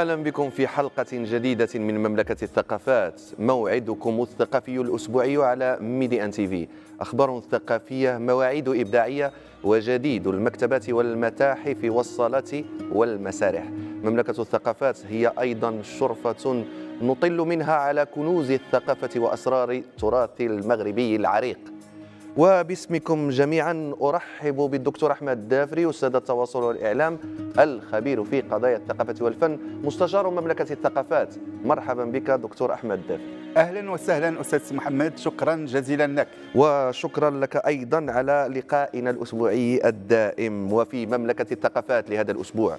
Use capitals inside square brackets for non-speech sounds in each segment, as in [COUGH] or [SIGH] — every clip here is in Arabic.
اهلا بكم في حلقه جديده من مملكه الثقافات موعدكم الثقافي الاسبوعي على ميدي ان تي في اخبار ثقافيه مواعيد ابداعيه وجديد المكتبات والمتاحف والصالات والمسارح مملكه الثقافات هي ايضا شرفه نطل منها على كنوز الثقافه واسرار التراث المغربي العريق وباسمكم جميعا أرحب بالدكتور أحمد الدافري أستاذ التواصل والإعلام الخبير في قضايا الثقافة والفن مستشار مملكة الثقافات مرحبا بك دكتور أحمد الدافري اهلا وسهلا استاذ محمد شكرا جزيلا لك وشكرا لك ايضا على لقائنا الاسبوعي الدائم وفي مملكه الثقافات لهذا الاسبوع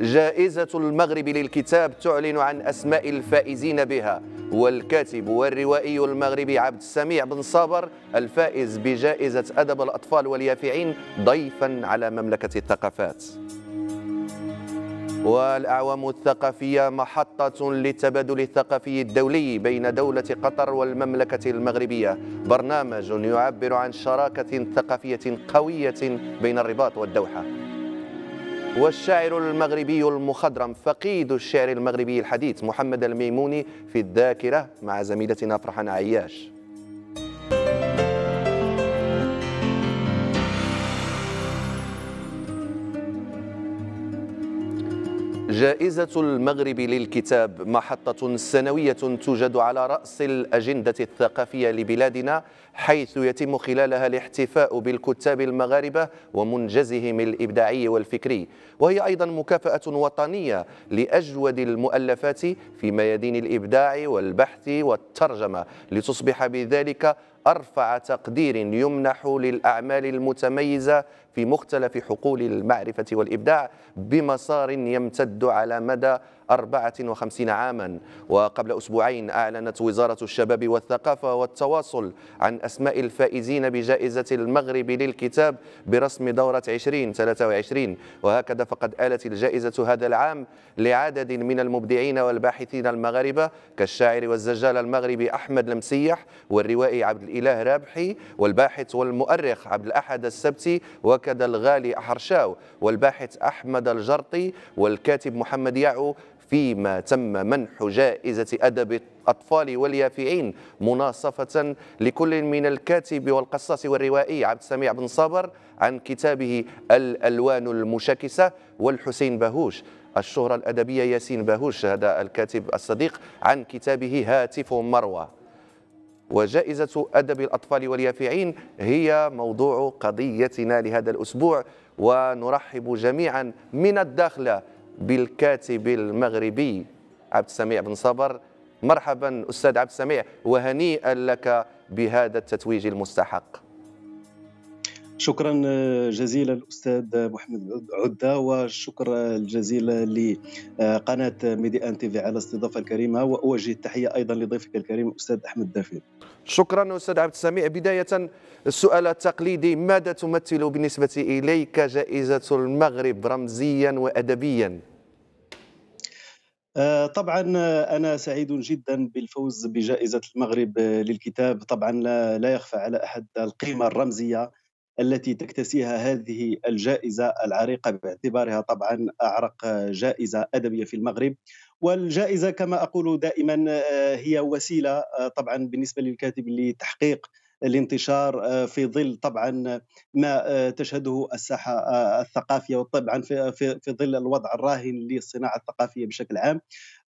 جائزة المغرب للكتاب تعلن عن أسماء الفائزين بها والكاتب والروائي المغربي عبد السميع بن صابر الفائز بجائزة أدب الأطفال واليافعين ضيفا على مملكة الثقافات والأعوام الثقافية محطة للتبادل الثقافي الدولي بين دولة قطر والمملكة المغربية برنامج يعبر عن شراكة ثقافية قوية بين الرباط والدوحة والشاعر المغربي المخضرم فقيد الشعر المغربي الحديث محمد الميموني في الذاكرة مع زميلتنا فرحان عياش جائزة المغرب للكتاب محطة سنوية توجد على رأس الأجندة الثقافية لبلادنا حيث يتم خلالها الاحتفاء بالكتاب المغاربة ومنجزهم الإبداعي والفكري وهي أيضا مكافأة وطنية لأجود المؤلفات في ميادين الإبداع والبحث والترجمة لتصبح بذلك أرفع تقدير يمنح للأعمال المتميزة في مختلف حقول المعرفة والإبداع بمسار يمتد على مدى 54 عاما وقبل أسبوعين أعلنت وزارة الشباب والثقافة والتواصل عن أسماء الفائزين بجائزة المغرب للكتاب برسم دورة 2023 وهكذا فقد آلت الجائزة هذا العام لعدد من المبدعين والباحثين المغاربة كالشاعر والزجال المغربي أحمد المسيح والروائي عبد الإله رابحي والباحث والمؤرخ عبد الأحد السبتي و وكذا الغالي أحرشاو والباحث أحمد الجرطي والكاتب محمد يعو فيما تم منح جائزة أدب الأطفال واليافعين مناصفة لكل من الكاتب والقصاص والروائي عبد السميع بن صبر عن كتابه الألوان المشاكسة والحسين بهوش الشهرة الأدبية ياسين بهوش هذا الكاتب الصديق عن كتابه هاتف مروى وجائزة أدب الأطفال واليافعين هي موضوع قضيتنا لهذا الأسبوع ونرحب جميعا من الداخلة بالكاتب المغربي عبد السميع بن صبر مرحبا أستاذ عبد السميع وهنيئا لك بهذا التتويج المستحق شكرا جزيلا الاستاذ محمد عده والشكر الجزيل لقناه ميدي ان تي على الاستضافه الكريمه واوجه التحيه ايضا لضيفك الكريم الاستاذ احمد الدافير شكرا استاذ عبد السميع بدايه السؤال التقليدي ماذا تمثل بالنسبه اليك جائزه المغرب رمزيا وادبيا آه، طبعا انا سعيد جدا بالفوز بجائزه المغرب للكتاب طبعا لا يخفى على احد القيمه الرمزيه التي تكتسيها هذه الجائزه العريقه باعتبارها طبعا اعرق جائزه ادبيه في المغرب والجائزه كما اقول دائما آه، هي وسيله آه، طبعا بالنسبه للكاتب لتحقيق الانتشار آه، في ظل طبعا ما تشهده الساحه الثقافيه وطبعا في, في ظل الوضع الراهن للصناعه الثقافيه بشكل عام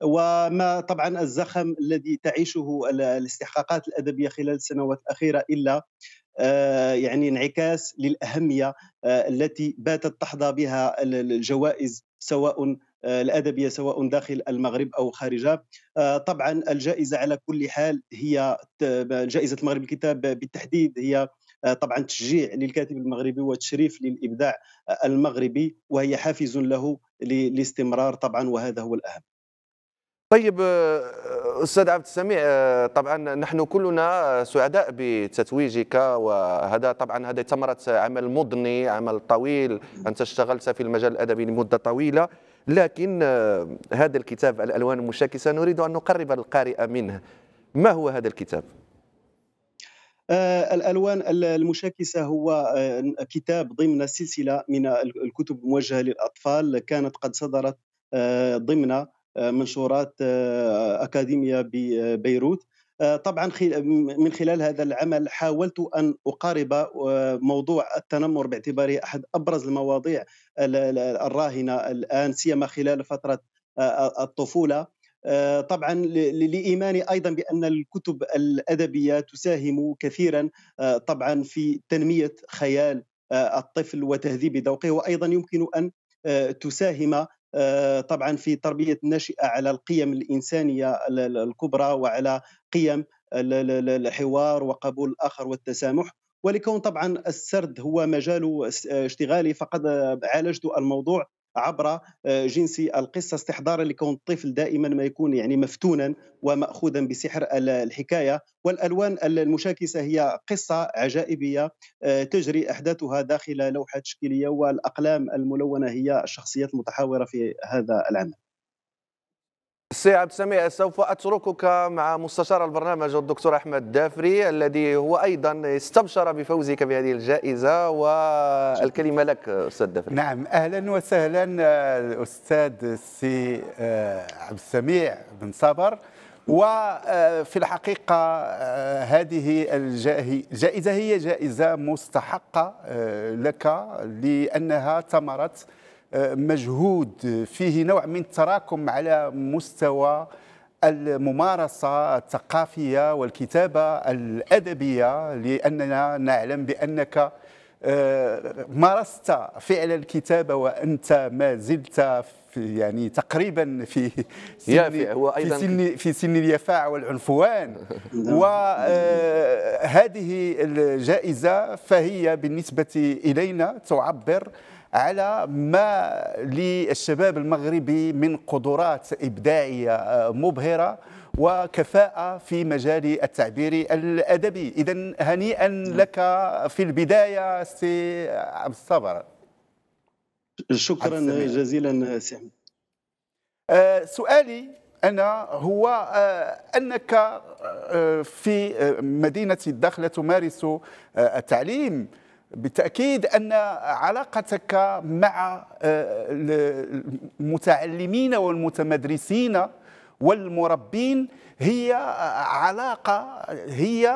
وما طبعا الزخم الذي تعيشه الاستحقاقات الادبيه خلال السنوات الاخيره الا آه، يعني انعكاس للاهميه آه، التي باتت تحظى بها الجوائز سواء آه، الادبيه سواء داخل المغرب او خارجه طبعا الجائزه على كل حال هي جائزه المغرب الكتاب بالتحديد هي طبعا تشجيع للكاتب المغربي وتشريف للابداع المغربي وهي حافز له للاستمرار طبعا وهذا هو الاهم طيب آه، آه، استاذ عبد السميع آه، طبعا نحن كلنا سعداء بتتويجك وهذا طبعا هذا ثمره عمل مضني عمل طويل انت اشتغلت في المجال الادبي لمده طويله لكن هذا الكتاب الالوان المشاكسه نريد ان نقرب القارئ منه ما هو هذا الكتاب الالوان المشاكسه هو كتاب ضمن سلسله من الكتب الموجهه للاطفال كانت قد صدرت ضمن آه، منشورات آه، اكاديميه ببيروت آه، طبعا من خلال هذا العمل حاولت ان اقارب موضوع التنمر باعتباره احد ابرز المواضيع الراهنه الان سيما خلال فتره الطفوله طبعا لايماني ايضا بان الكتب الادبيه تساهم كثيرا طبعا في تنميه خيال الطفل وتهذيب ذوقه وايضا يمكن ان تساهم آه، طبعا في تربيه الناشئه على القيم الانسانيه الكبرى وعلى قيم الحوار وقبول الاخر والتسامح ولكون طبعا السرد هو مجال اشتغالي فقد عالجت الموضوع عبر آه، جنس القصه استحضارا لكون الطفل دائما ما يكون يعني مفتونا وماخوذا بسحر الحكايه والالوان المشاكسه هي قصه عجائبيه آه، تجري احداثها داخل لوحه تشكيليه والاقلام الملونه هي الشخصيات المتحاوره في هذا العمل. سي عبد السميع سوف اتركك مع مستشار البرنامج الدكتور احمد الدافري الذي هو ايضا استبشر بفوزك بهذه الجائزه والكلمه لك استاذ دافري نعم اهلا وسهلا الاستاذ سي آه، عبد السميع بن صبر وفي الحقيقة آه، هذه الجائزة هي جائزة مستحقة آه، لك لأنها ثمرت مجهود فيه نوع من التراكم على مستوى الممارسة الثقافية والكتابة الأدبية لأننا نعلم بأنك آه، مارست فعل الكتابة وأنت ما زلت في يعني تقريبا في سن في سن في سن اليفاع والعنفوان نعم. وهذه آه، الجائزة فهي بالنسبة إلينا تعبر على ما للشباب المغربي من قدرات إبداعية آه، مبهرة وكفاءة في مجال التعبير الأدبي إذا هنيئا نعم. لك في البداية سي عبد الصبر شكرا جزيلا آه، سي آه، سؤالي أنا هو أنك في مدينة الدخلة تمارس التعليم بالتاكيد ان علاقتك مع آه، المتعلمين والمتمدرسين والمربين هي آه، علاقه هي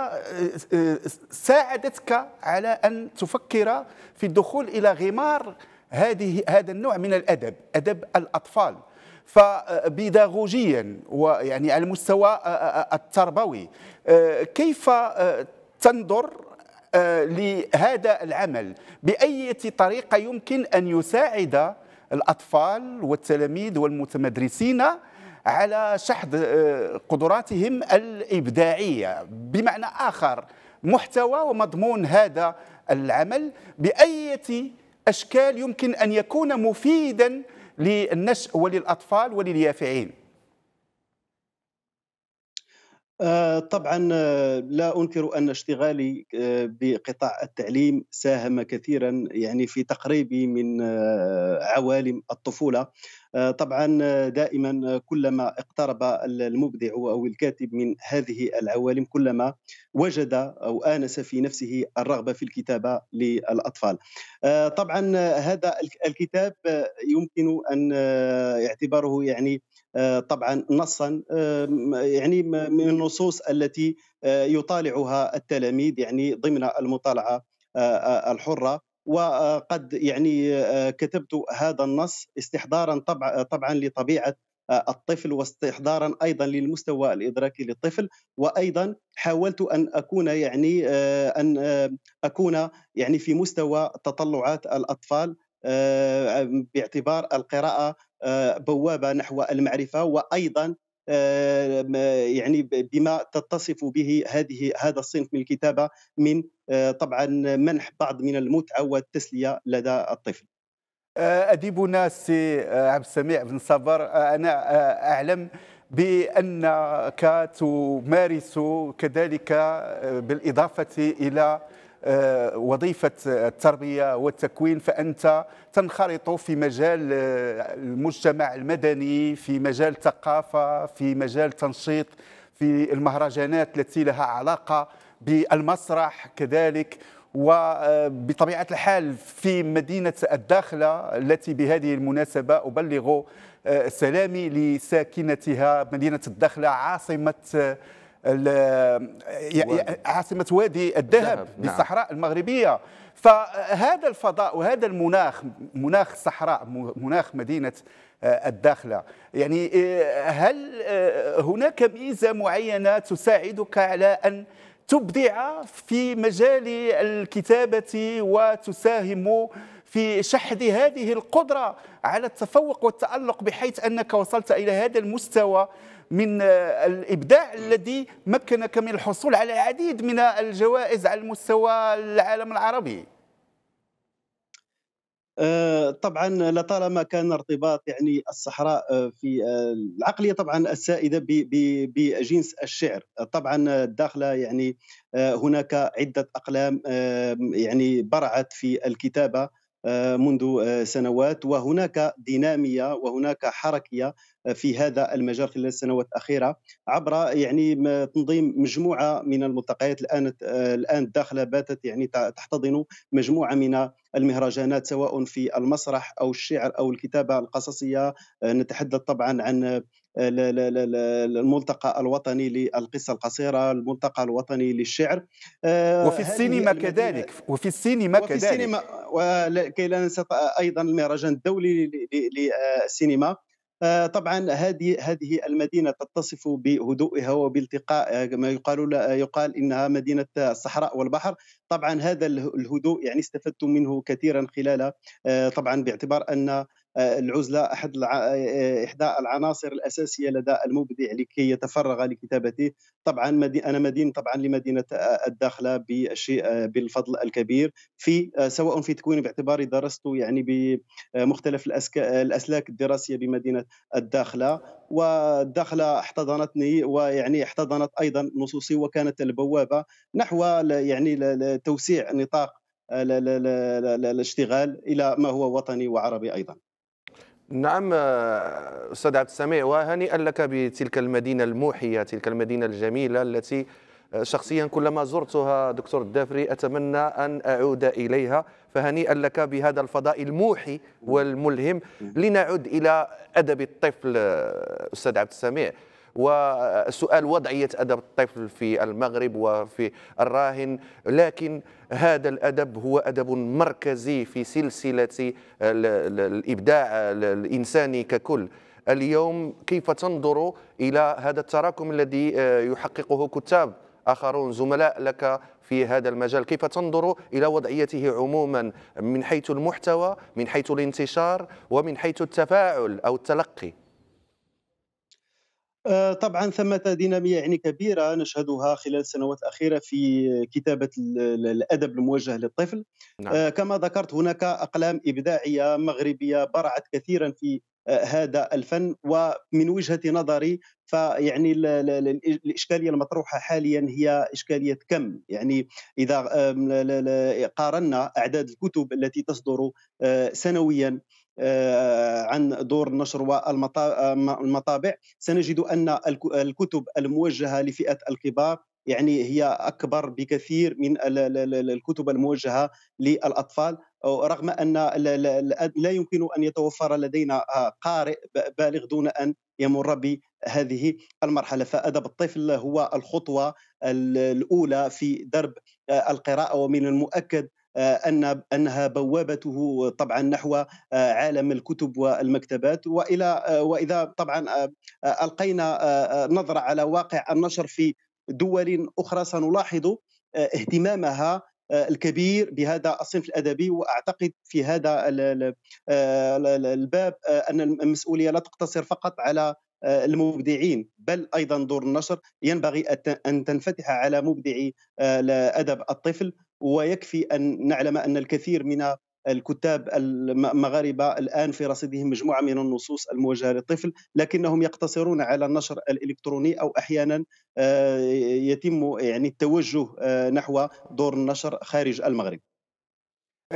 آه، ساعدتك على ان تفكر في الدخول الى غمار هذه هذا النوع من الادب ادب الاطفال فبيداغوجيا ويعني على المستوى التربوي كيف تنظر آه، لهذا العمل بأي طريقة يمكن أن يساعد الأطفال والتلاميذ والمتمدرسين على شحذ آه، قدراتهم الإبداعية بمعنى آخر محتوى ومضمون هذا العمل بأية أشكال يمكن أن يكون مفيدا للنشء وللأطفال ولليافعين آه، طبعا آه، لا انكر ان اشتغالي آه، بقطاع التعليم ساهم كثيرا يعني في تقريبي من عوالم الطفوله آه، طبعا آه، دائما آه، كلما اقترب المبدع او الكاتب من هذه العوالم كلما وجد او انس في نفسه الرغبه في الكتابه للاطفال. طبعا هذا الكتاب يمكن ان اعتباره يعني طبعا نصا يعني من النصوص التي يطالعها التلاميذ يعني ضمن المطالعه الحره وقد يعني آه، كتبت هذا النص استحضارا طبع طبعا لطبيعه آه، الطفل واستحضارا ايضا للمستوى الادراكي للطفل وايضا حاولت ان اكون يعني آه، ان اكون يعني في مستوى تطلعات الاطفال باعتبار القراءه بوابه نحو المعرفه وايضا آه، يعني بما تتصف به هذه هذا الصنف من الكتابه من آه، طبعا منح بعض من المتعه والتسليه لدى الطفل. آه، اديبنا السي عبد السميع بن صبر انا اعلم بانك تمارس كذلك بالاضافه الى آه، وظيفه التربيه والتكوين فانت تنخرط في مجال آه، المجتمع المدني في مجال الثقافه في مجال تنشيط في المهرجانات التي لها علاقه بالمسرح كذلك وبطبيعه آه، الحال في مدينه الداخله التي بهذه المناسبه ابلغ سلامي لساكنتها مدينه الداخله عاصمه عاصمه وادي الذهب نعم. بالصحراء نعم. المغربيه فهذا الفضاء وهذا المناخ مناخ الصحراء مناخ مدينه آه، الداخله يعني آه، هل آه، هناك ميزه معينه تساعدك على ان تبدع في مجال الكتابه وتساهم في شحذ هذه القدره على التفوق والتالق بحيث انك وصلت الى هذا المستوى من آه، الابداع الذي مكنك من الحصول على العديد من الجوائز على المستوى العالم العربي آه، طبعا لطالما كان ارتباط يعني الصحراء آه، في العقليه طبعا السائده بجنس الشعر طبعا الداخلة يعني هناك عده اقلام يعني برعت في الكتابه منذ سنوات وهناك ديناميه وهناك حركيه في هذا المجال خلال السنوات الاخيره عبر يعني تنظيم مجموعه من الملتقيات الان الان الداخله باتت يعني تحتضن مجموعه من المهرجانات سواء في المسرح او الشعر او الكتابه القصصيه نتحدث طبعا عن الملتقى الوطني للقصه القصيره، الملتقى الوطني للشعر. آه، وفي السينما كذلك، وفي السينما وفي كذلك. السينما وكي لا ننسى ايضا المهرجان الدولي للسينما آه، طبعا هذه هذه المدينه تتصف بهدوئها وبالتقاء آه، ما يقال آه، يقال انها مدينه الصحراء والبحر طبعا هذا الهدوء يعني استفدت منه كثيرا خلال طبعا باعتبار ان آه، العزله احد آه، آه، احدى العناصر الاساسيه لدى المبدع لكي يتفرغ لكتابته طبعا انا مدين طبعا لمدينه الداخله بالشيء بالفضل الكبير في سواء في تكوين باعتباري درست يعني بمختلف الاسلاك الدراسيه بمدينه الداخله والداخله احتضنتني ويعني احتضنت ايضا نصوصي وكانت البوابه نحو يعني توسيع نطاق الاشتغال الى ما هو وطني وعربي ايضا نعم آه، استاذ عبد السميع وهنيئا لك بتلك المدينه الموحيه تلك المدينه الجميله التي آه، شخصيا كلما زرتها دكتور الدافري اتمنى ان اعود اليها فهنيئا لك بهذا الفضاء الموحي والملهم لنعد الى ادب الطفل آه، استاذ عبد السميع وسؤال وضعية أدب الطفل في المغرب وفي الراهن لكن هذا الأدب هو أدب مركزي في سلسلة الإبداع الإنساني ككل اليوم كيف تنظر إلى هذا التراكم الذي آه، يحققه كتاب آخرون زملاء لك في هذا المجال كيف تنظر إلى وضعيته عموما من حيث المحتوى من حيث الانتشار ومن حيث التفاعل أو التلقي آه، طبعا ثمة دينامية يعني كبيرة نشهدها خلال السنوات الأخيرة في كتابة الأدب الموجه للطفل نعم. آه، كما ذكرت هناك أقلام إبداعية مغربية برعت كثيرا في آه، هذا الفن ومن وجهة نظري فيعني الإشكالية المطروحة حاليا هي إشكالية كم يعني إذا قارنا أعداد الكتب التي تصدر سنويا آه، عن دور النشر والمطابع آه، سنجد ان الكتب الموجهه لفئه الكبار يعني هي اكبر بكثير من الكتب الموجهه للاطفال رغم ان لا يمكن ان يتوفر لدينا آه، قارئ بالغ دون ان يمر بهذه المرحله فادب الطفل هو الخطوه الاولى في درب القراءه ومن المؤكد آه، ان انها بوابته طبعا نحو آه، عالم الكتب والمكتبات والى آه، واذا طبعا القينا نظره على واقع النشر في دول اخرى سنلاحظ اهتمامها الكبير بهذا الصنف الادبي واعتقد في هذا الباب ان المسؤوليه لا تقتصر فقط على المبدعين بل ايضا دور النشر ينبغي ان تنفتح على مبدعي ادب الطفل ويكفي أن نعلم أن الكثير من الكتاب المغاربة الآن في رصيدهم مجموعة من النصوص الموجهة للطفل لكنهم يقتصرون على النشر الإلكتروني أو أحيانا آه، يتم يعني التوجه آه، نحو دور النشر خارج المغرب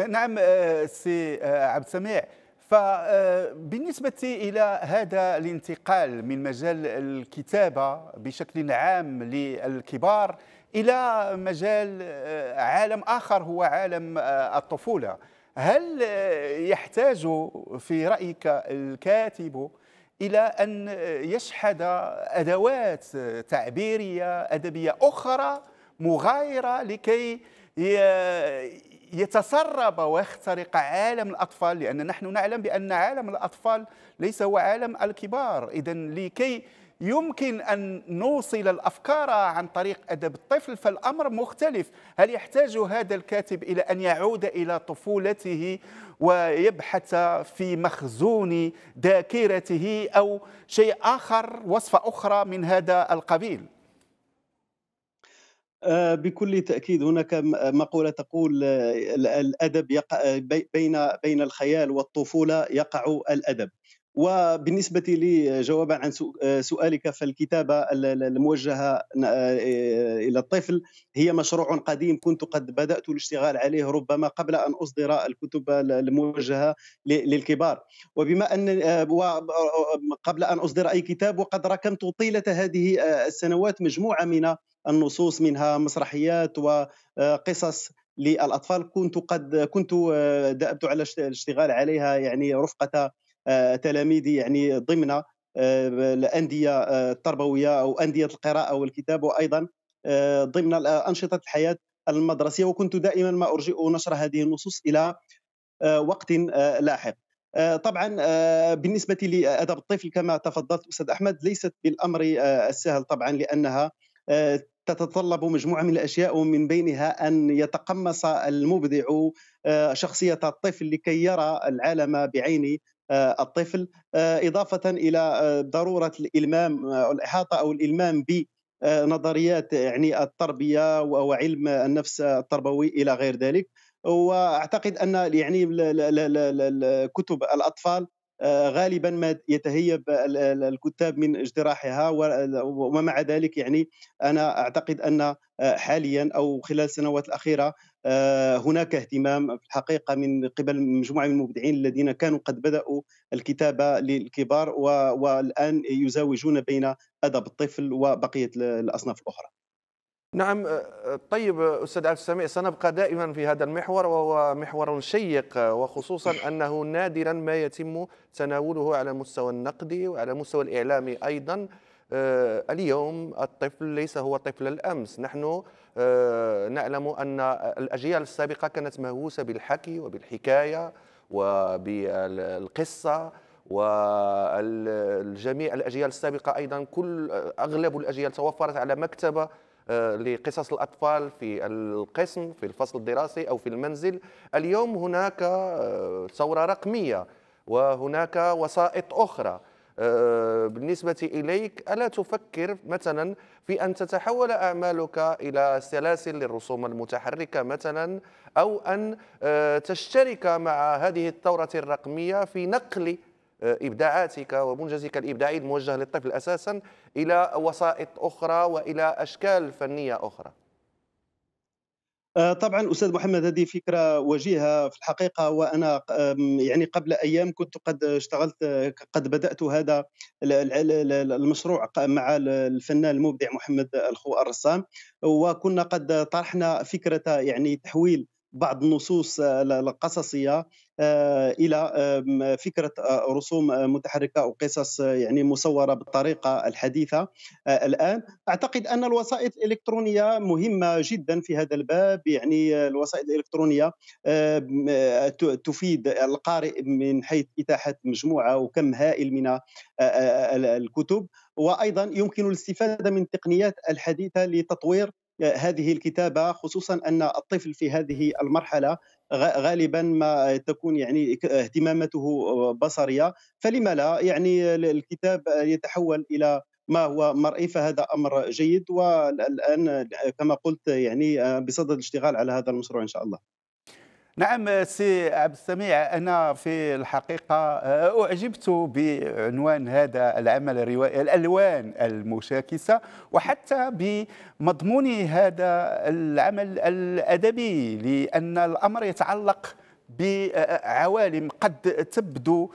نعم آه، سي عبد السميع فبالنسبة آه، إلى هذا الانتقال من مجال الكتابة بشكل عام للكبار إلى مجال آه، عالم آخر هو عالم آه، الطفولة هل يحتاج في رأيك الكاتب إلى أن يشحذ أدوات تعبيرية أدبية أخرى مغايرة لكي يتسرب ويخترق عالم الأطفال لأن نحن نعلم بأن عالم الأطفال ليس هو عالم الكبار إذا لكي يمكن أن نوصل الأفكار عن طريق أدب الطفل فالأمر مختلف هل يحتاج هذا الكاتب إلى أن يعود إلى طفولته ويبحث في مخزون ذاكرته أو شيء آخر وصفة أخرى من هذا القبيل آه، بكل تاكيد هناك مقوله تقول آه، الادب يقع آه، بين بين الخيال والطفوله يقع الادب وبالنسبة لي جوابا عن آه، سؤالك فالكتابة الموجهة آه، إلى الطفل هي مشروع قديم كنت قد بدأت الاشتغال عليه ربما قبل أن أصدر الكتب الموجهة للكبار وبما أن آه، قبل أن أصدر أي كتاب وقد ركمت طيلة هذه السنوات مجموعة من النصوص منها مسرحيات وقصص للأطفال كنت قد كنت دأبت على الاشتغال عليها يعني رفقة آه، تلاميذي يعني ضمن آه، الانديه آه، التربويه او انديه القراءه والكتاب وايضا ضمن انشطه الحياه المدرسيه وكنت دائما ما ارجئ نشر هذه النصوص الى وقت لاحق طبعا بالنسبه لادب الطفل كما تفضلت استاذ احمد ليست بالامر السهل طبعا لانها تتطلب مجموعه من الاشياء ومن بينها ان يتقمص المبدع شخصيه الطفل لكي يرى العالم بعين آه، الطفل آه، إضافة إلى آه، ضرورة الإلمام الإحاطة أو الإلمام ب نظريات يعني التربيه وعلم النفس التربوي الى غير ذلك واعتقد ان يعني كتب الاطفال غالبا ما يتهيب الكتاب من اجتراحها ومع ذلك يعني انا اعتقد ان حاليا او خلال السنوات الاخيره آه، هناك اهتمام في الحقيقه من قبل مجموعه من المبدعين الذين كانوا قد بداوا الكتابه للكبار والان يزاوجون بين ادب الطفل وبقيه الاصناف الاخرى. نعم آه، آه، طيب استاذ عبد السميع سنبقى دائما في هذا المحور وهو محور شيق وخصوصا [LAUGHS] انه نادرا ما يتم تناوله على المستوى النقدي وعلى المستوى الاعلامي ايضا اليوم الطفل ليس هو طفل الامس نحن آه، نعلم أن الأجيال السابقة كانت مهووسة بالحكي وبالحكاية وبالقصة والجميع الأجيال السابقة أيضا كل أغلب الأجيال توفرت على مكتبة آه، لقصص الأطفال في القسم في الفصل الدراسي أو في المنزل اليوم هناك آه، ثورة رقمية وهناك وسائط أخرى آه، بالنسبة إليك ألا تفكر مثلا في أن تتحول أعمالك إلى سلاسل للرسوم المتحركة مثلا أو أن آه، تشترك مع هذه الثورة الرقمية في نقل آه، ابداعاتك ومنجزك الابداعي الموجه للطفل اساسا الى وسائط اخرى والى اشكال فنيه اخرى آه، طبعا استاذ محمد هذه فكره وجيهه في الحقيقه وانا يعني قبل ايام كنت قد اشتغلت قد بدات هذا المشروع مع الفنان المبدع محمد الخو الرسام وكنا قد طرحنا فكره يعني تحويل بعض النصوص القصصيه آه، آه، الى فكره آه، رسوم آه، متحركه او قصص يعني مصوره بالطريقه الحديثه الان اعتقد ان الوسائط الالكترونيه مهمه جدا في هذا الباب يعني الوسائط الالكترونيه تفيد القارئ من حيث اتاحه مجموعه وكم هائل من الكتب وايضا يمكن الاستفاده من التقنيات الحديثه لتطوير هذه الكتابه خصوصا ان الطفل في هذه المرحله غالبا ما تكون يعني اهتماماته بصريه فلما لا يعني الكتاب يتحول الى ما هو مرئي فهذا امر جيد والان كما قلت يعني بصدد الاشتغال على هذا المشروع ان شاء الله نعم سي عبد السميع انا في الحقيقه آه، اعجبت بعنوان هذا العمل الروائي الالوان المشاكسه وحتى بمضمون هذا العمل الادبي لان الامر يتعلق بعوالم قد تبدو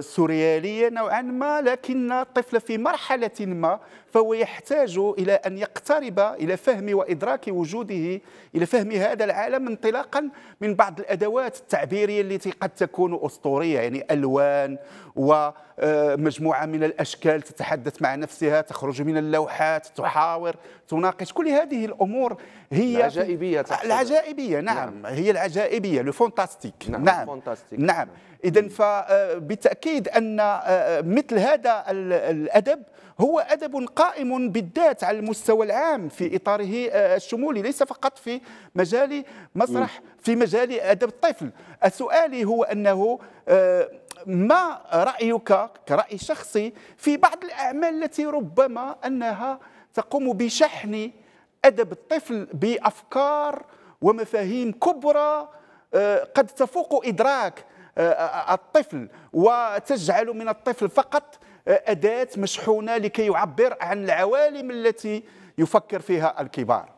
سوريالية نوعا ما لكن الطفل في مرحلة ما فهو يحتاج إلى أن يقترب إلى فهم وإدراك وجوده إلى فهم هذا العالم انطلاقا من بعض الأدوات التعبيرية التي قد تكون أسطورية يعني ألوان ومجموعة آه، من الأشكال تتحدث مع نفسها تخرج من اللوحات تحاور تناقش كل هذه الأمور هي العجائبية العجائبية نعم, نعم. هي العجائبية لو فونتاستيك نعم نعم, فونتاستيك. نعم. اذا فبالتاكيد آه، ان آه، آه، مثل هذا الادب هو ادب قائم بالذات على المستوى العام في اطاره الشمولي ليس فقط في مجال مسرح في مجال ادب الطفل سؤالي هو انه ما رايك كراي شخصي في بعض الاعمال التي ربما انها تقوم بشحن ادب الطفل بافكار ومفاهيم كبرى قد تفوق ادراك آه، آه، الطفل وتجعل من الطفل فقط آه، أداة مشحونة لكي يعبر عن العوالم التي يفكر فيها الكبار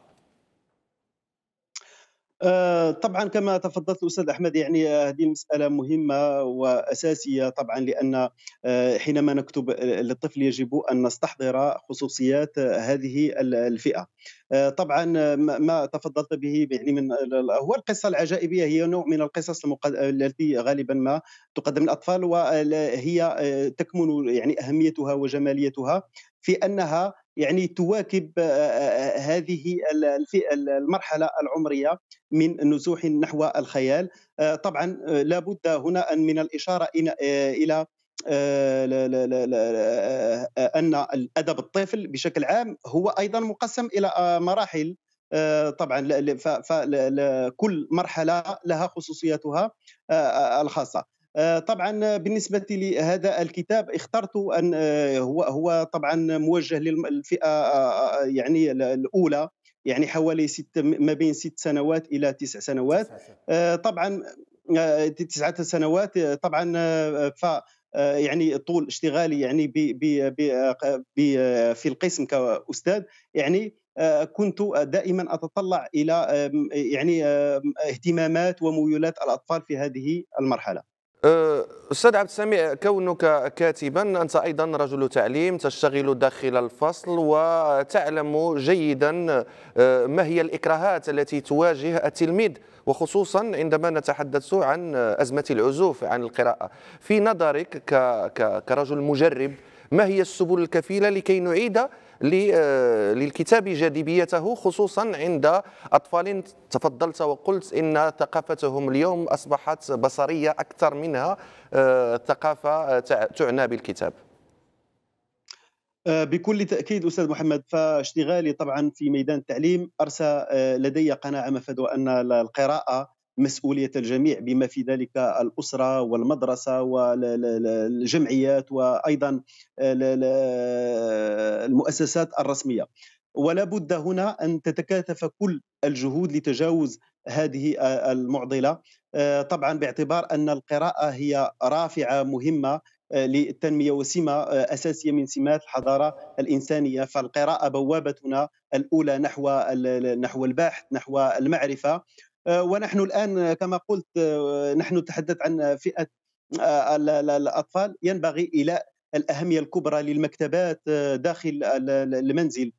آه، طبعا كما تفضلت الاستاذ احمد يعني هذه مساله مهمه واساسيه طبعا لان آه، حينما نكتب آه، للطفل يجب ان نستحضر خصوصيات هذه الفئه طبعا ما تفضلت به يعني من هو القصه العجائبيه هي نوع من القصص التي غالبا ما تقدم للاطفال وهي تكمن يعني اهميتها وجماليتها في انها يعني تواكب هذه المرحله العمريه من نزوح نحو الخيال طبعا لابد هنا من الاشاره الى ان الادب الطفل بشكل عام هو ايضا مقسم الى مراحل طبعا فكل مرحله لها خصوصيتها الخاصه آه، طبعا بالنسبه لهذا الكتاب اخترت ان آه، هو هو طبعا موجه للفئه آه، يعني الاولى يعني حوالي ست ما بين ست سنوات الى تسع سنوات طبعا تسعة سنوات طبعا ف يعني طول اشتغالي يعني بي بي بي بي في القسم كاستاذ يعني كنت دائما اتطلع الى يعني اهتمامات وميولات الاطفال في هذه المرحله استاذ عبد السميع كونك كاتبا انت ايضا رجل تعليم تشتغل داخل الفصل وتعلم جيدا آه، ما هي الاكراهات التي تواجه التلميذ وخصوصا عندما نتحدث عن ازمه العزوف عن القراءه في نظرك كرجل مجرب ما هي السبل الكفيله لكي نعيد آه، للكتاب جاذبيته خصوصا عند أطفال تفضلت وقلت إن ثقافتهم اليوم أصبحت بصرية أكثر منها آه، ثقافة آه، تعنى بالكتاب بكل تاكيد استاذ محمد فاشتغالي طبعا في ميدان التعليم ارسى لدي قناعه مفاد ان القراءه مسؤوليه الجميع بما في ذلك الاسره والمدرسه والجمعيات وايضا المؤسسات الرسميه ولا بد هنا ان تتكاتف كل الجهود لتجاوز هذه المعضله آه، طبعا باعتبار ان القراءه هي رافعه مهمه آه، للتنميه وسمه آه، اساسيه من سمات الحضاره الانسانيه فالقراءه بوابتنا الاولى نحو نحو البحث نحو المعرفه آه، ونحن الان آه، كما قلت آه، نحن نتحدث عن فئه الاطفال ينبغي الى الاهميه الكبرى للمكتبات داخل المنزل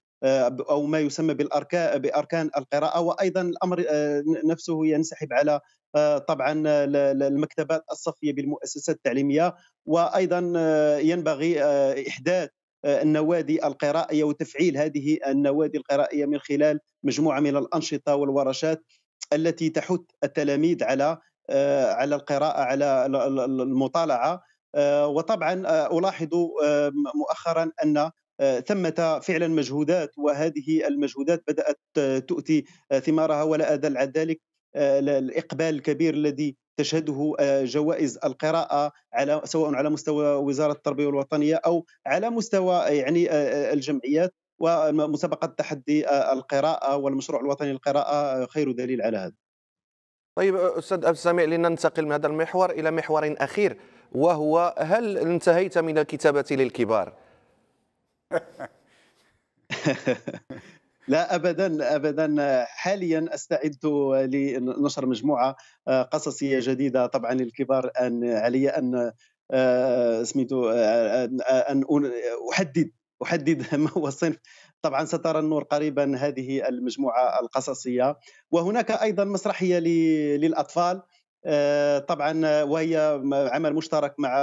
او ما يسمى باركان القراءه وايضا الامر نفسه ينسحب على طبعا المكتبات الصفيه بالمؤسسات التعليميه وايضا ينبغي احداث النوادي القرائيه وتفعيل هذه النوادي القرائيه من خلال مجموعه من الانشطه والورشات التي تحث التلاميذ على آه، على القراءه على المطالعه آه، وطبعا آه، الاحظ مؤخرا ان ثمة فعلا مجهودات وهذه المجهودات بدأت تؤتي ثمارها ولا أذل عن ذلك الإقبال الكبير الذي تشهده جوائز القراءة على سواء على مستوى وزارة التربية الوطنية أو على مستوى يعني الجمعيات ومسابقة تحدي آه، القراءة والمشروع الوطني للقراءة آه، خير دليل على هذا طيب آه، أستاذ السامع لننتقل من هذا المحور إلى محور أخير وهو هل انتهيت من الكتابة للكبار؟ [LAUGHS] لا ابدا ابدا حاليا استعد لنشر مجموعه قصصيه جديده طبعا للكبار ان علي ان سميتو ان احدد احدد [LAUGHS] ما هو الصنف طبعا سترى النور قريبا هذه المجموعه القصصيه وهناك ايضا مسرحيه للاطفال آه، طبعا وهي عمل مشترك مع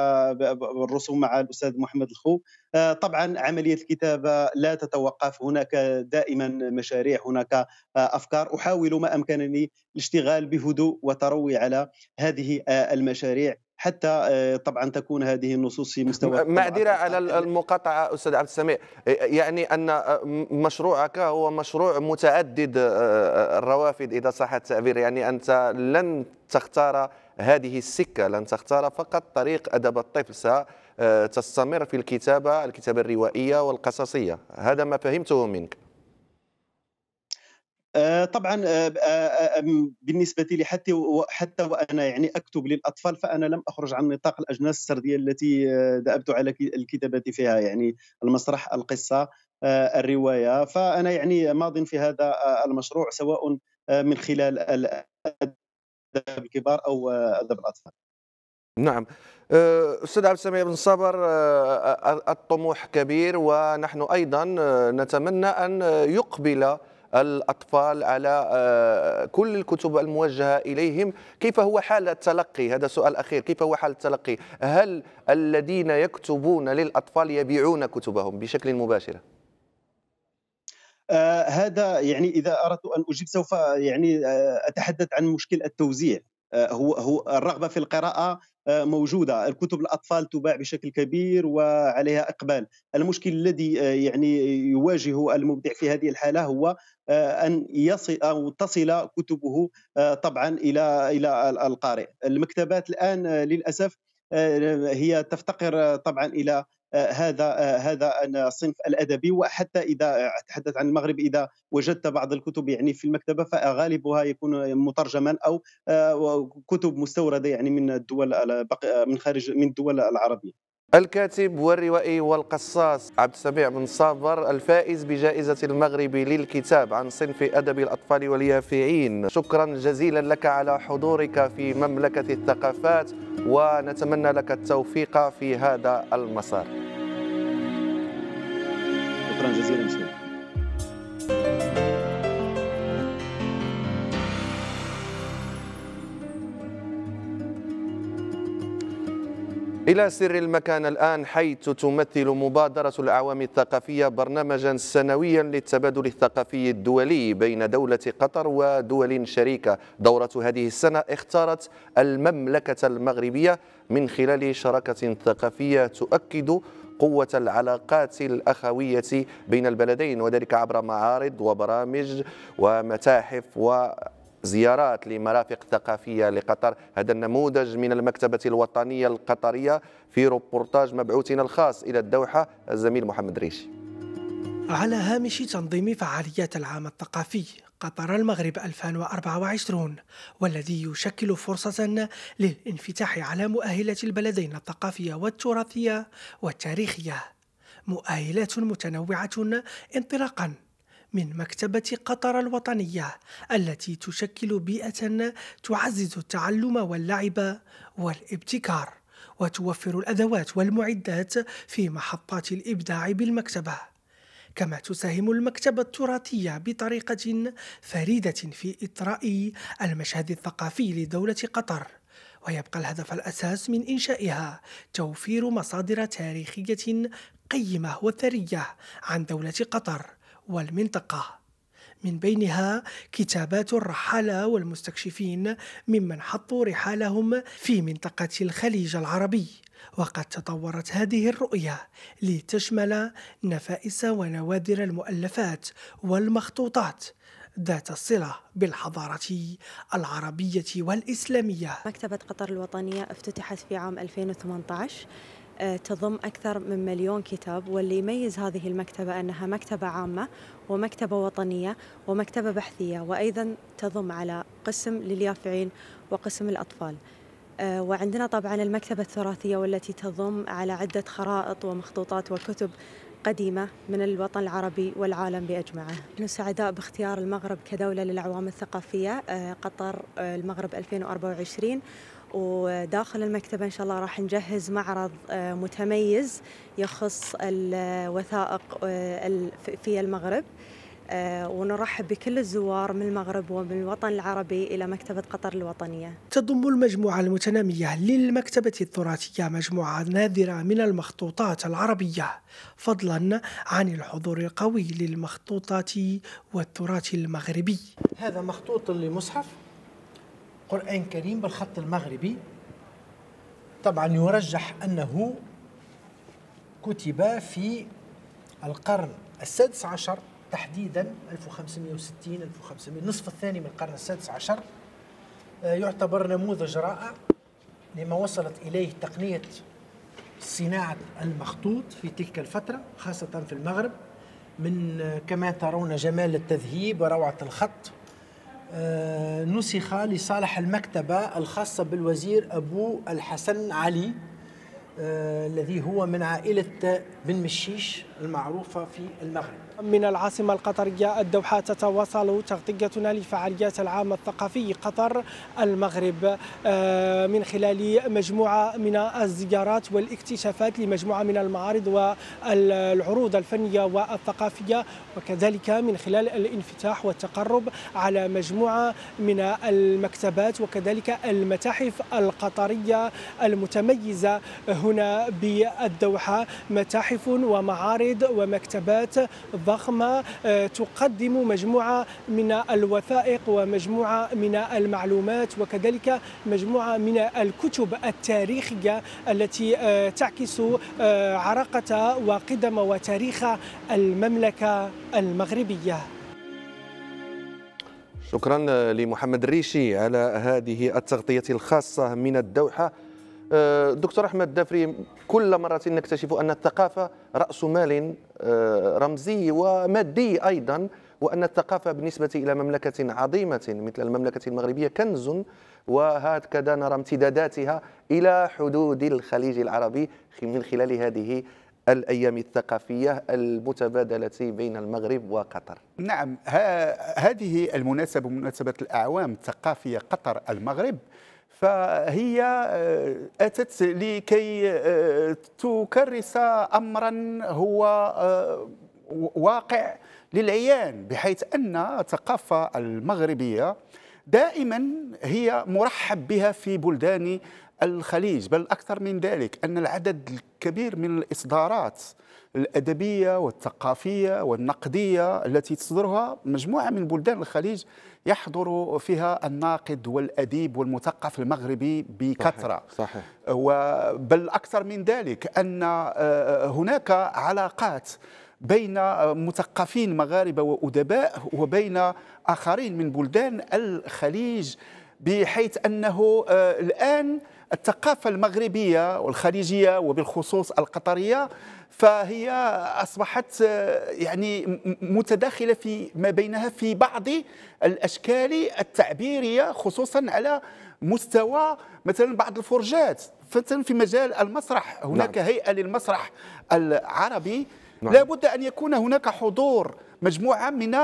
الرسوم مع الاستاذ محمد الخو آه، طبعا عمليه الكتابه لا تتوقف هناك دائما مشاريع هناك افكار احاول ما امكنني الاشتغال بهدوء وتروي على هذه المشاريع حتى آه، طبعا تكون هذه النصوص في مستوى معذره على المقاطعه استاذ عبد السميع يعني ان آه، مشروعك هو مشروع متعدد آه، الروافد اذا صح التعبير يعني انت لن تختار هذه السكه لن تختار فقط طريق ادب الطفل ستستمر في الكتابه الكتابه الروائيه والقصصيه هذا ما فهمته منك آه، طبعا آه، آه، بالنسبه لي حتى حتى وانا يعني اكتب للاطفال فانا لم اخرج عن نطاق الاجناس السرديه التي دأبت على الكتابه فيها يعني المسرح القصه الروايه فانا يعني ماض في هذا المشروع سواء من خلال الادب الكبار او ادب الاطفال نعم استاذ عبد السميع بن صبر الطموح كبير ونحن ايضا نتمنى ان يقبل الأطفال على آه، كل الكتب الموجهة إليهم كيف هو حال التلقي هذا سؤال أخير كيف هو حال التلقي هل الذين يكتبون للأطفال يبيعون كتبهم بشكل مباشر آه هذا يعني اذا اردت ان اجيب سوف يعني آه اتحدث عن مشكل التوزيع آه هو هو الرغبه في القراءه آه، موجوده الكتب الاطفال تباع بشكل كبير وعليها اقبال المشكل الذي آه، يعني يواجه المبدع في هذه الحاله هو آه، ان يصل او تصل كتبه طبعا الى الى القارئ المكتبات الان للاسف هي تفتقر طبعا الى هذا هذا الصنف الادبي وحتى اذا اتحدث عن المغرب اذا وجدت بعض الكتب يعني في المكتبه فغالبها يكون مترجما او آه، كتب مستورده يعني من الدول من خارج من الدول العربيه. الكاتب والروائي والقصاص عبد السميع بن صابر الفائز بجائزة المغرب للكتاب عن صنف أدب الأطفال واليافعين شكرا جزيلا لك على حضورك في مملكة الثقافات ونتمنى لك التوفيق في هذا المسار شكرا جزيلا سيدي إلى سر المكان الآن حيث تمثل مبادرة الأعوام الثقافية برنامجا سنويا للتبادل الثقافي الدولي بين دولة قطر ودول شريكة دورة هذه السنة اختارت المملكة المغربية من خلال شراكة ثقافية تؤكد قوة العلاقات الأخوية بين البلدين وذلك عبر معارض وبرامج ومتاحف و زيارات لمرافق ثقافية لقطر هذا النموذج من المكتبة الوطنية القطرية في روبورتاج مبعوثنا الخاص إلى الدوحة الزميل محمد ريشي على هامش تنظيم فعاليات العام الثقافي قطر المغرب 2024 والذي يشكل فرصة للانفتاح على مؤهلات البلدين الثقافية والتراثية والتاريخية مؤهلات متنوعة انطلاقا من مكتبة قطر الوطنية التي تشكل بيئة تعزز التعلم واللعب والابتكار وتوفر الأدوات والمعدات في محطات الإبداع بالمكتبة كما تساهم المكتبة التراثية بطريقة فريدة في إطراء المشهد الثقافي لدولة قطر ويبقى الهدف الأساس من إنشائها توفير مصادر تاريخية قيمة وثرية عن دولة قطر والمنطقة من بينها كتابات الرحالة والمستكشفين ممن حطوا رحالهم في منطقة الخليج العربي وقد تطورت هذه الرؤية لتشمل نفائس ونوادر المؤلفات والمخطوطات ذات الصلة بالحضارة العربية والإسلامية مكتبة قطر الوطنية افتتحت في عام 2018 آه، تضم أكثر من مليون كتاب واللي يميز هذه المكتبة أنها مكتبة عامة ومكتبة وطنية ومكتبة بحثية وأيضا تضم على قسم لليافعين وقسم الأطفال آه، وعندنا طبعا المكتبة التراثية والتي تضم على عدة خرائط ومخطوطات وكتب قديمة من الوطن العربي والعالم بأجمعه نحن سعداء باختيار المغرب كدولة للأعوام الثقافية آه، قطر المغرب 2024 وداخل المكتبة إن شاء الله راح نجهز معرض آه، متميز يخص الوثائق آه، في المغرب آه، ونرحب بكل الزوار من المغرب ومن الوطن العربي إلى مكتبة قطر الوطنية تضم المجموعة المتنامية للمكتبة التراثية مجموعة نادرة من المخطوطات العربية فضلا عن الحضور القوي للمخطوطات والتراث المغربي هذا مخطوط لمصحف القرآن الكريم بالخط المغربي طبعا يرجح أنه كتب في القرن السادس عشر تحديدا 1560 1500 نصف الثاني من القرن السادس عشر آه، يعتبر نموذج رائع لما وصلت إليه تقنية صناعة المخطوط في تلك الفترة خاصة في المغرب من آه، كما ترون جمال التذهيب وروعة الخط آه، نسخ لصالح المكتبة الخاصة بالوزير أبو الحسن علي آه، الذي هو من عائلة بن مشيش المعروفة في المغرب من العاصمة القطرية الدوحة تتواصل تغطيتنا لفعاليات العام الثقافي قطر المغرب آه، من خلال مجموعة من الزيارات والاكتشافات لمجموعة من المعارض والعروض الفنية والثقافية وكذلك من خلال الانفتاح والتقرب على مجموعة من المكتبات وكذلك المتاحف القطرية المتميزة هنا بالدوحة متاحف ومعارض ومكتبات ضخمة ضخمة آه، تقدم مجموعة من الوثائق ومجموعة من المعلومات وكذلك مجموعة من الكتب التاريخية التي آه، تعكس آه، عراقة وقدم وتاريخ المملكة المغربية شكرا لمحمد الريشي على هذه التغطية الخاصة من الدوحة آه، دكتور احمد الدافري كل مره نكتشف ان الثقافه راس مال آه، رمزي ومادي ايضا وان الثقافه بالنسبه الى مملكه عظيمه مثل المملكه المغربيه كنز وهكذا نرى امتداداتها الى حدود الخليج العربي من خلال هذه الايام الثقافيه المتبادله بين المغرب وقطر. نعم هذه المناسبه مناسبه الاعوام الثقافيه قطر المغرب فهي آه، أتت لكي آه، تكرس أمرا هو آه، واقع للعيان بحيث أن الثقافة المغربية دائما هي مرحب بها في بلدان الخليج بل أكثر من ذلك أن العدد الكبير من الإصدارات الأدبية والثقافية والنقدية التي تصدرها مجموعة من بلدان الخليج يحضر فيها الناقد والأديب والمثقف المغربي بكثرة صحيح, صحيح. بل أكثر من ذلك أن آه، هناك علاقات بين آه، مثقفين مغاربة وأدباء وبين آخرين من بلدان الخليج بحيث أنه آه، الآن الثقافة المغربية والخليجية وبالخصوص القطرية فهي أصبحت آه، يعني متداخلة في ما بينها في بعض الأشكال التعبيرية خصوصا على مستوى مثلا بعض الفرجات مثلا في مجال المسرح هناك نعم. هيئة للمسرح العربي نعم. لابد أن يكون هناك حضور مجموعة من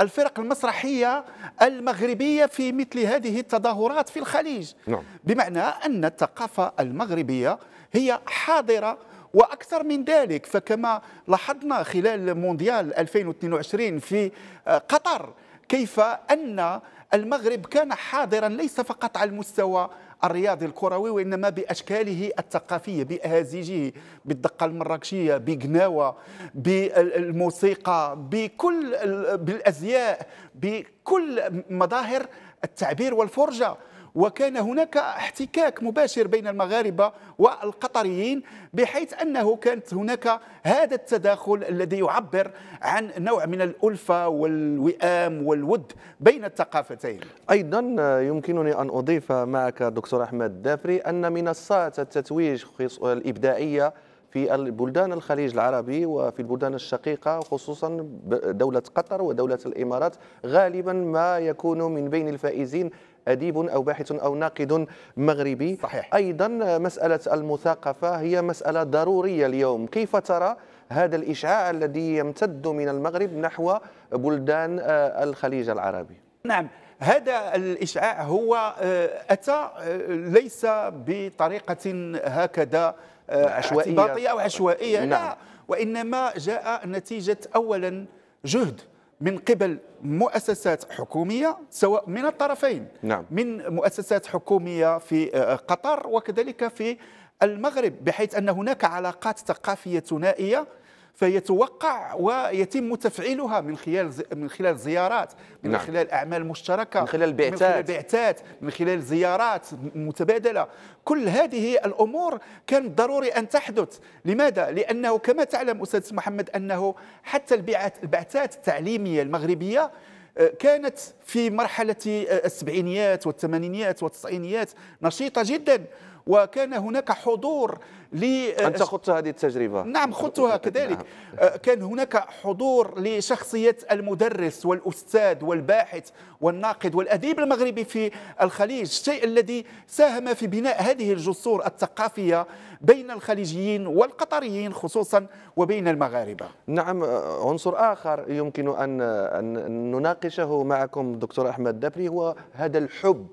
الفرق المسرحية المغربية في مثل هذه التظاهرات في الخليج نعم. بمعنى أن الثقافة المغربية هي حاضرة واكثر من ذلك فكما لاحظنا خلال مونديال 2022 في آه، قطر كيف ان المغرب كان حاضرا ليس فقط على المستوى الرياضي الكروي وإنما بأشكاله الثقافية بأهازيجه بالدقة المراكشية بقناوة بالموسيقى بكل بالأزياء بكل مظاهر التعبير والفرجة وكان هناك احتكاك مباشر بين المغاربة والقطريين بحيث أنه كانت هناك هذا التداخل الذي يعبر عن نوع من الألفة والوئام والود بين الثقافتين أيضا يمكنني أن أضيف معك دكتور أحمد الدافري أن منصات التتويج الإبداعية في البلدان الخليج العربي وفي البلدان الشقيقة خصوصا دولة قطر ودولة الإمارات غالبا ما يكون من بين الفائزين أديب أو باحث أو ناقد مغربي صحيح. أيضا مسألة المثاقفة هي مسألة ضرورية اليوم كيف ترى هذا الإشعاع الذي يمتد من المغرب نحو بلدان آه، الخليج العربي نعم هذا الإشعاع هو آه، أتى آه، ليس بطريقة هكذا عشوائية أو عشوائية نعم. لا وإنما جاء نتيجة أولا جهد من قبل مؤسسات حكوميه سواء من الطرفين نعم. من مؤسسات حكوميه في آه، آه، قطر وكذلك في المغرب بحيث ان هناك علاقات ثقافيه ثنائيه فيتوقع ويتم تفعيلها من خلال من خلال زيارات من نعم. خلال اعمال مشتركه من خلال بعثات من خلال بعثات من خلال زيارات متبادله كل هذه الامور كان ضروري ان تحدث لماذا لانه كما تعلم استاذ محمد انه حتى البعثات التعليميه المغربيه آه، كانت في مرحلة آه، السبعينيات والثمانينيات والتسعينيات نشيطة جدا وكان هناك حضور ل أنت خضت هذه التجربة نعم خضتها [LAUGHS] كذلك نعم. أه، كان هناك حضور لشخصية المدرس والأستاذ والباحث والناقد والأديب المغربي في الخليج الشيء الذي ساهم في بناء هذه الجسور الثقافية بين الخليجيين والقطريين خصوصا وبين المغاربة نعم أه، عنصر آخر يمكن أن نناقشه معكم دكتور أحمد دبري هو هذا الحب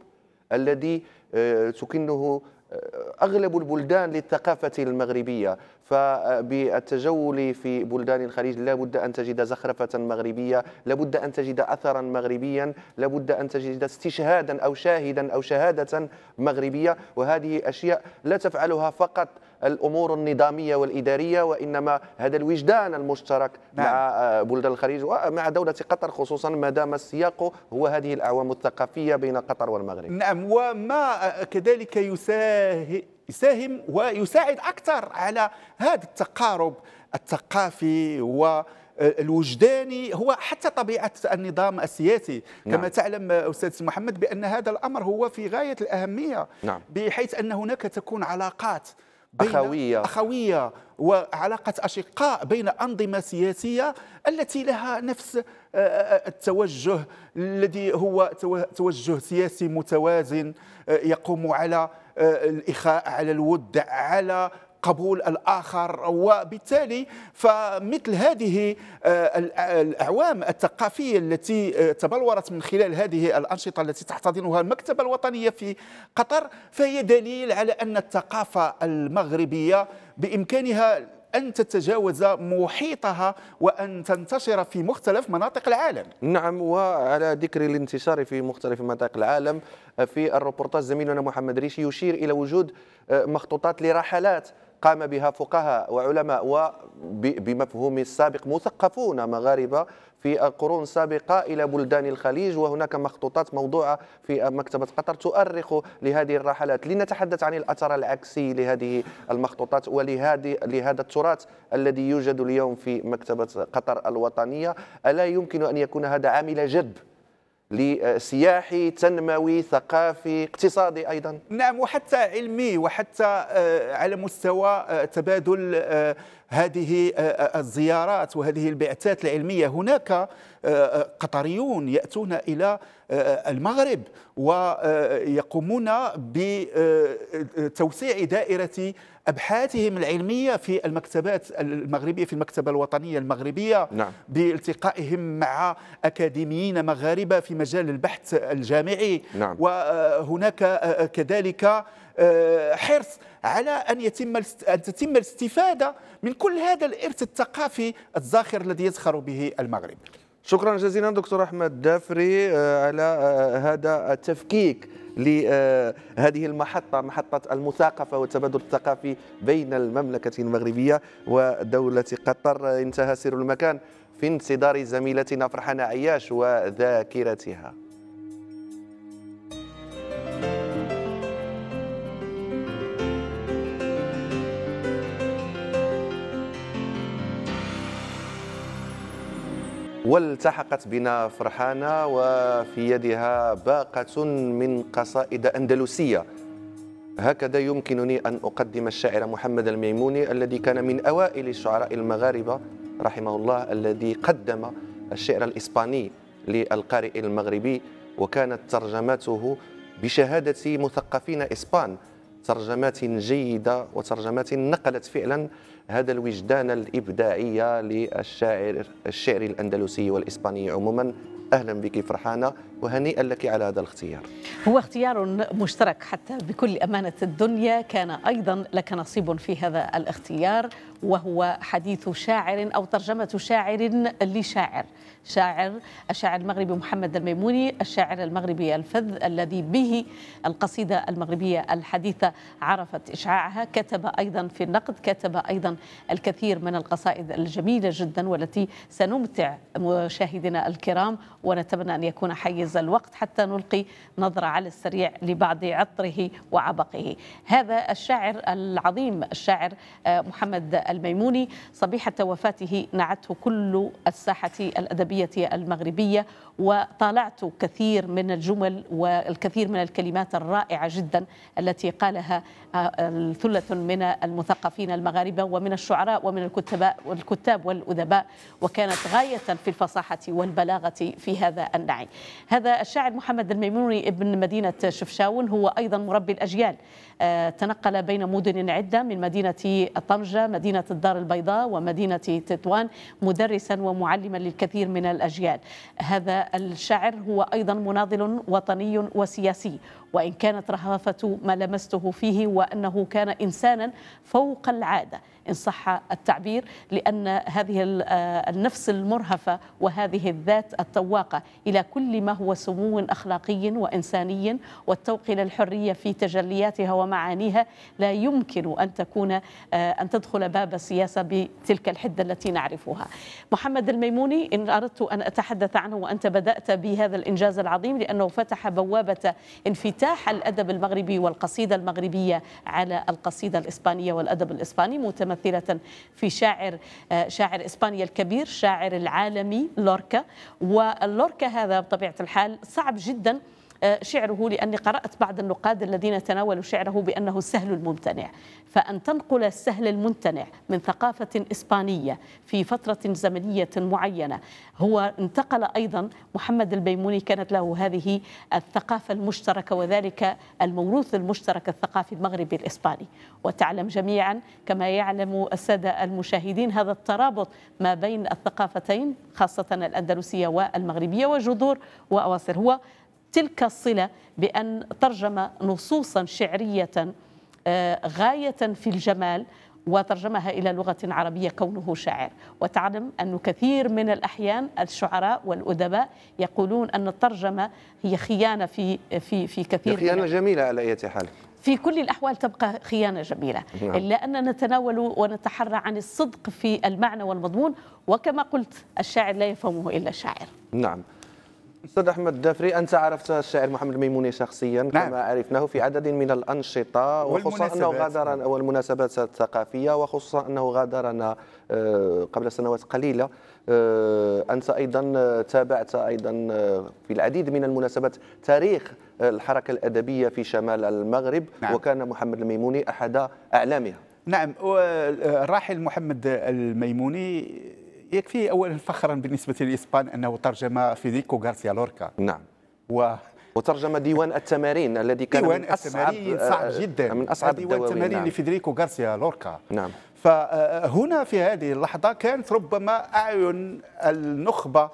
الذي تكنه أه، أغلب البلدان للثقافة المغربية فبالتجول في بلدان الخليج لابد أن تجد زخرفة مغربية لابد أن تجد أثرا مغربيا لابد أن تجد استشهادا أو شاهدا أو شهادة مغربية وهذه أشياء لا تفعلها فقط الامور النظاميه والاداريه وانما هذا الوجدان المشترك نعم. مع آه، بلدان الخليج ومع دوله قطر خصوصا ما دام السياق هو هذه الاعوام الثقافيه بين قطر والمغرب نعم وما آه، كذلك يساهم يساهم ويساعد اكثر على هذا التقارب الثقافي و آه، الوجداني هو حتى طبيعه النظام السياسي نعم. كما تعلم استاذ محمد بان هذا الامر هو في غايه الاهميه نعم. بحيث ان هناك تكون علاقات بين أخوية أخوية وعلاقة أشقاء بين أنظمة سياسية التي لها نفس آه، آه، التوجه الذي هو توجه سياسي متوازن آه، يقوم على الإخاء على الودع على قبول الآخر وبالتالي فمثل هذه آه، الأعوام الثقافية التي آه، تبلورت من خلال هذه الأنشطة التي تحتضنها المكتبة الوطنية في قطر فهي دليل على أن الثقافة المغربية بإمكانها أن تتجاوز محيطها وأن تنتشر في مختلف مناطق العالم نعم وعلى ذكر الانتشار في مختلف مناطق العالم آه، في الروبورتاج زميلنا محمد ريشي يشير إلى وجود مخطوطات لرحلات قام بها فقهاء وعلماء وبمفهوم السابق مثقفون مغاربة في قرون سابقة إلى بلدان الخليج وهناك مخطوطات موضوعة في مكتبة قطر تؤرخ لهذه الرحلات لنتحدث عن الأثر العكسي لهذه المخطوطات ولهذه لهذا التراث الذي يوجد اليوم في مكتبة قطر الوطنية ألا يمكن أن يكون هذا عامل جذب لسياحي تنموي ثقافي اقتصادي ايضا نعم وحتى علمي وحتى آه، على مستوى آه، تبادل آه، هذه الزيارات وهذه البعثات العلميه هناك قطريون ياتون الى المغرب ويقومون بتوسيع دائره أبحاثهم العلمية في المكتبات المغربية في المكتبة الوطنية المغربية نعم. بالتقائهم مع أكاديميين مغاربة في مجال البحث الجامعي نعم. وهناك آه، آه، كذلك آه، حرص على ان يتم ان تتم الاستفاده من كل هذا الارث الثقافي الزاخر الذي يزخر به المغرب شكرا جزيلا دكتور احمد دافري آه، على آه، آه، هذا التفكيك لهذه المحطة محطة المثاقفة والتبادل الثقافي بين المملكة المغربية ودولة قطر انتهى سير المكان في انتظار زميلتنا فرحانة عياش وذاكرتها والتحقت بنا فرحانة وفي يدها باقة من قصائد أندلسية هكذا يمكنني أن أقدم الشاعر محمد الميموني الذي كان من أوائل الشعراء المغاربة رحمه الله الذي قدم الشعر الإسباني للقارئ المغربي وكانت ترجماته بشهادة مثقفين إسبان ترجمات جيدة وترجمات نقلت فعلا هذا الوجدان الإبداعية للشاعر الأندلسي والإسباني عموما أهلا بك فرحانة وهنيئا لك على هذا الاختيار هو اختيار مشترك حتى بكل أمانة الدنيا كان أيضا لك نصيب في هذا الاختيار وهو حديث شاعر أو ترجمة شاعر لشاعر شاعر الشاعر المغربي محمد الميموني الشاعر المغربي الفذ الذي به القصيدة المغربية الحديثة عرفت إشعاعها كتب أيضا في النقد كتب أيضا الكثير من القصائد الجميلة جدا والتي سنمتع مشاهدينا الكرام ونتمنى أن يكون حيز حيز الوقت حتى نلقي نظرة على السريع لبعض عطره وعبقه هذا الشاعر العظيم الشاعر آه، محمد الميموني صبيحة وفاته نعته كل الساحة الأدبية المغربية وطالعت كثير من الجمل والكثير من الكلمات الرائعة جدا التي قالها آه، ثلة من المثقفين المغاربة ومن الشعراء ومن الكتباء والكتاب والأدباء وكانت غاية في الفصاحة والبلاغة في هذا النعي هذا هذا الشاعر محمد الميموني ابن مدينة شفشاون هو أيضا مربي الأجيال آه، تنقل بين مدن عدة من مدينة طنجة مدينة الدار البيضاء ومدينة تطوان مدرسا ومعلما للكثير من الأجيال هذا الشاعر هو أيضا مناضل وطني وسياسي وإن كانت رهافة ما لمسته فيه وأنه كان إنسانا فوق العادة إن صح التعبير لأن هذه آه، النفس المرهفة وهذه الذات التواقة إلى كل ما هو سمو أخلاقي وإنساني والتوق إلى الحرية في تجلياتها ومعانيها لا يمكن أن تكون آه، أن تدخل باب السياسة بتلك الحدة التي نعرفها محمد الميموني إن أردت أن أتحدث عنه وأنت بدأت بهذا الإنجاز العظيم لأنه فتح بوابة انفتاح افتتاح الأدب المغربي والقصيدة المغربية على القصيدة الإسبانية والأدب الإسباني متمثلة في شاعر آه، شاعر إسبانيا الكبير شاعر العالمي لوركا واللوركا هذا بطبيعة الحال صعب جداً آه، شعره لأني قرأت بعض النقاد الذين تناولوا شعره بأنه السهل الممتنع فأن تنقل السهل الممتنع من ثقافة إسبانية في فترة زمنية معينة هو انتقل أيضا محمد البيموني كانت له هذه الثقافة المشتركة وذلك الموروث المشترك الثقافي المغربي الإسباني وتعلم جميعا كما يعلم السادة المشاهدين هذا الترابط ما بين الثقافتين خاصة الأندلسية والمغربية وجذور وأواصر هو تلك الصلة بأن ترجم نصوصا شعرية آه، غاية في الجمال وترجمها إلى لغة عربية كونه شاعر وتعلم أن كثير من الأحيان الشعراء والأدباء يقولون أن الترجمة هي خيانة في, في, في كثير خيانة جميلة على أي حال في كل الأحوال تبقى خيانة جميلة نعم. إلا أننا نتناول ونتحرى عن الصدق في المعنى والمضمون وكما قلت الشاعر لا يفهمه إلا الشاعر نعم استاذ احمد الدافري انت عرفت الشاعر محمد الميموني شخصيا نعم. كما عرفناه في عدد من الانشطه وخصوصا انه غادر والمناسبات الثقافيه وخصوصا انه غادرنا آه، قبل سنوات قليله آه، انت ايضا تابعت ايضا آه، في العديد من المناسبات تاريخ الحركه الادبيه في شمال المغرب نعم. وكان محمد الميموني احد اعلامها نعم الراحل محمد الميموني يكفي اولا فخرا بالنسبه للاسبان انه ترجم فيديكو غارسيا لوركا نعم و وترجم ديوان التمارين الذي كان ديوان التمارين صعب آه، جدا من اصعب ديوان التمارين نعم. لفيدريكو غارسيا لوركا نعم فهنا في هذه اللحظه كانت ربما اعين النخبه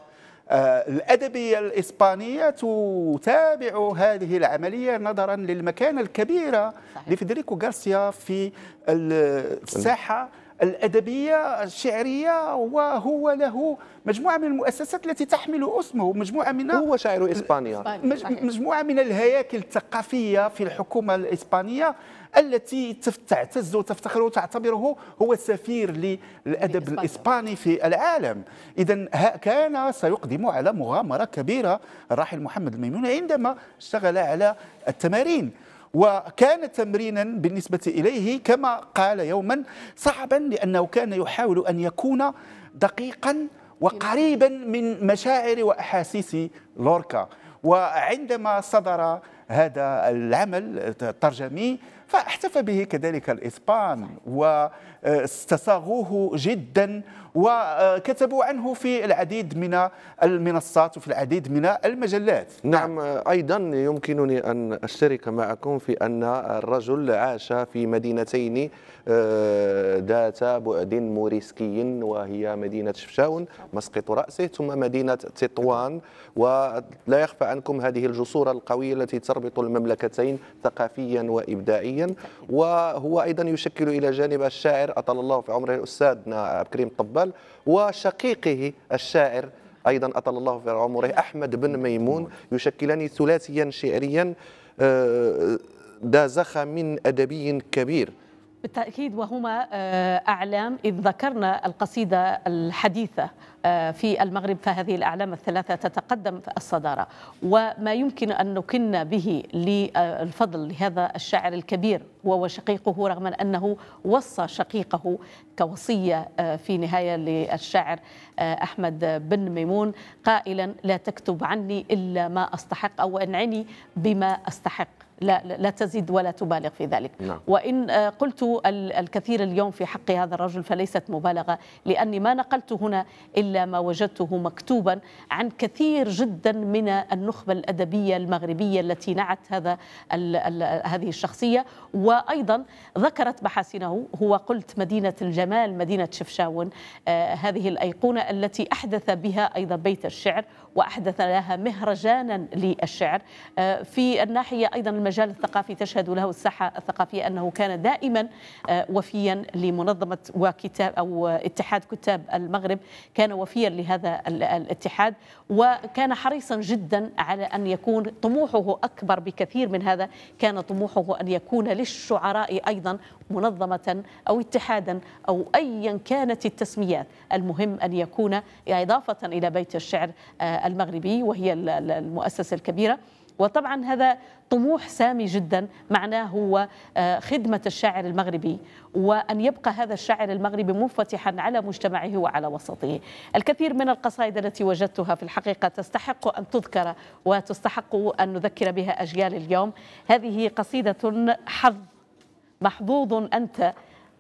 آه، الادبيه الاسبانيه تتابع هذه العمليه نظرا للمكانه الكبيره لفيدريكو غارسيا في الساحه الادبيه الشعريه وهو له مجموعه من المؤسسات التي تحمل اسمه مجموعه من هو شاعر اسبانيا مجموعه من الهياكل الثقافيه في الحكومه الاسبانيه التي تعتز وتفتخر وتعتبره هو سفير للادب الاسباني في العالم اذا كان سيقدم على مغامره كبيره الراحل محمد الميمون عندما اشتغل على التمارين وكان تمرينا بالنسبة إليه كما قال يوما صعبا لأنه كان يحاول أن يكون دقيقا وقريبا من مشاعر وأحاسيس لوركا وعندما صدر هذا العمل الترجمي فاحتفى به كذلك الإسبان واستصاغوه جدا وكتبوا عنه في العديد من المنصات وفي العديد من المجلات نعم أيضا يمكنني أن أشترك معكم في أن الرجل عاش في مدينتين آه، ذات بعد موريسكي وهي مدينة شفشاون مسقط رأسه ثم مدينة تطوان ولا يخفى عنكم هذه الجسور القوية التي تربط المملكتين ثقافيا وإبداعيا معين وهو أيضا يشكل إلى جانب الشاعر أطال الله في عمره أستاذنا الكريم الطبال وشقيقه الشاعر أيضا أطال الله في عمره أحمد بن ميمون يشكلان ثلاثيا شعريا ذا آه، زخم أدبي كبير بالتأكيد وهما آه، أعلام إذ ذكرنا القصيدة الحديثة آه، في المغرب فهذه الأعلام الثلاثة تتقدم في الصدارة وما يمكن أن نكن به للفضل آه، لهذا الشاعر الكبير وهو شقيقه رغم أنه وصى شقيقه كوصية في نهاية للشاعر أحمد بن ميمون قائلا لا تكتب عني إلا ما أستحق أو أنعني بما أستحق لا, لا تزيد ولا تبالغ في ذلك نعم. وإن آه، قلت الكثير اليوم في حق هذا الرجل فليست مبالغة لأني ما نقلت هنا إلا ما وجدته مكتوبا عن كثير جدا من النخبة الأدبية المغربية التي نعت هذا هذه الشخصية وأيضا ذكرت محاسنه هو قلت مدينة الجمال مدينة شفشاون آه، هذه الأيقونة التي أحدث بها أيضا بيت الشعر وأحدث لها مهرجانا للشعر آه، في الناحية أيضا المجال الثقافي تشهد له الساحة الثقافية أنه كان دائما آه، وفيا لمنظمة وكتاب أو اتحاد كتاب المغرب كان وفيا لهذا الاتحاد وكان حريصا جدا على أن يكون طموحه أكبر بكثير من هذا كان طموحه أن يكون للشعراء أيضا منظمة أو اتحادا أو أيا كانت التسميات المهم أن يكون إضافة إلى بيت الشعر آه، المغربي وهي المؤسسة الكبيرة وطبعا هذا طموح سامي جدا معناه هو آه، خدمة الشاعر المغربي وأن يبقى هذا الشاعر المغربي منفتحا على مجتمعه وعلى وسطه الكثير من القصائد التي وجدتها في الحقيقة تستحق أن تذكر وتستحق أن نذكر بها أجيال اليوم هذه قصيدة حظ محظوظ أنت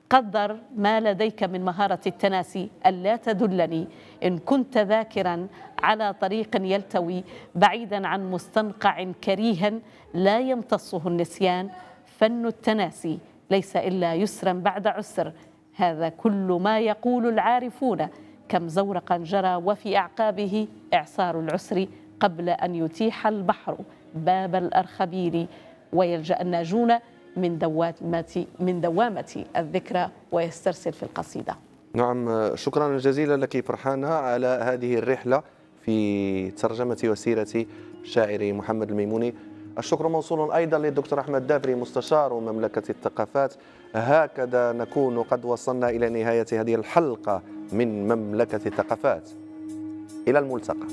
قدر ما لديك من مهارة التناسي ألا تدلني إن كنت ذاكرا على طريق يلتوي بعيدا عن مستنقع كريها لا يمتصه النسيان فن التناسي ليس إلا يسرا بعد عسر هذا كل ما يقول العارفون كم زورقا جرى وفي أعقابه إعصار العسر قبل أن يتيح البحر باب الأرخبيل ويلجأ الناجون من دوامة من دوامة الذكرى ويسترسل في القصيدة. نعم شكرا جزيلا لك فرحانة على هذه الرحلة في ترجمة وسيرة شاعر محمد الميموني الشكر موصول أيضا للدكتور أحمد دافري مستشار مملكة الثقافات هكذا نكون قد وصلنا إلى نهاية هذه الحلقة من مملكة الثقافات إلى الملتقى